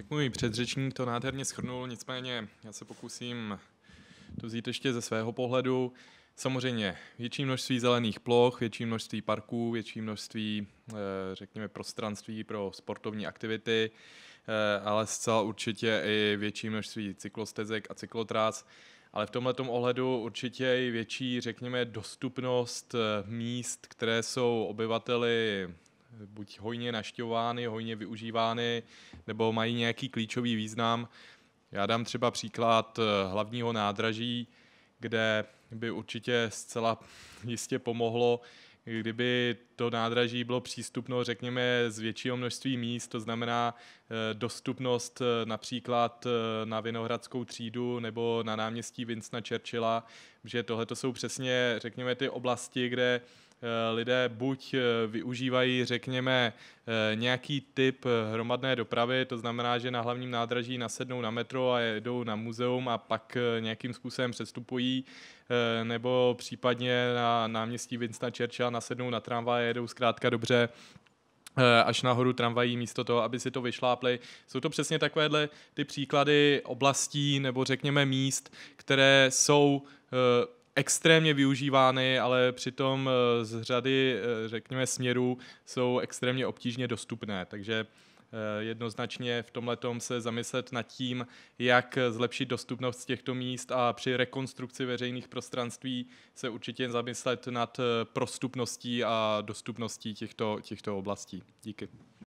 Tak můj předřečník to nádherně schrnul, nicméně já se pokusím to vzít ještě ze svého pohledu. Samozřejmě větší množství zelených ploch, větší množství parků, větší množství, eh, řekněme, prostranství pro sportovní aktivity, eh, ale zcela určitě i větší množství cyklostezek a cyklotras. Ale v tomto ohledu určitě i větší, řekněme, dostupnost eh, míst, které jsou obyvateli buď hojně naštěvovány, hojně využívány, nebo mají nějaký klíčový význam. Já dám třeba příklad eh, hlavního nádraží, kde by určitě zcela jistě pomohlo, kdyby to nádraží bylo přístupno, řekněme, z většího množství míst, to znamená eh, dostupnost eh, například na Vinohradskou třídu nebo na náměstí Vincna Churchilla že tohle to jsou přesně, řekněme, ty oblasti, kde eh, lidé buď eh, využívají, řekněme, eh, nějaký typ hromadné dopravy, to znamená, že na hlavním nádraží nasednou na metro a jedou na muzeum a pak nějakým způsobem přestupují, nebo případně na náměstí Vincenta Churchilla nasednou na tramvaj a jedou zkrátka dobře Eh, až nahoru tramvají místo toho, aby si to vyšlápli. Jsou to přesně takovéhle ty příklady oblastí nebo řekněme míst, které jsou eh, extrémně využívány, ale přitom eh, z řady, řekněme, směrů jsou extrémně obtížně dostupné. Takže Eh, jednoznačně v tomhle se zamyslet nad tím, jak zlepšit dostupnost těchto míst a při rekonstrukci veřejných prostranství se určitě zamyslet nad eh, prostupností a dostupností těchto, těchto oblastí. Díky.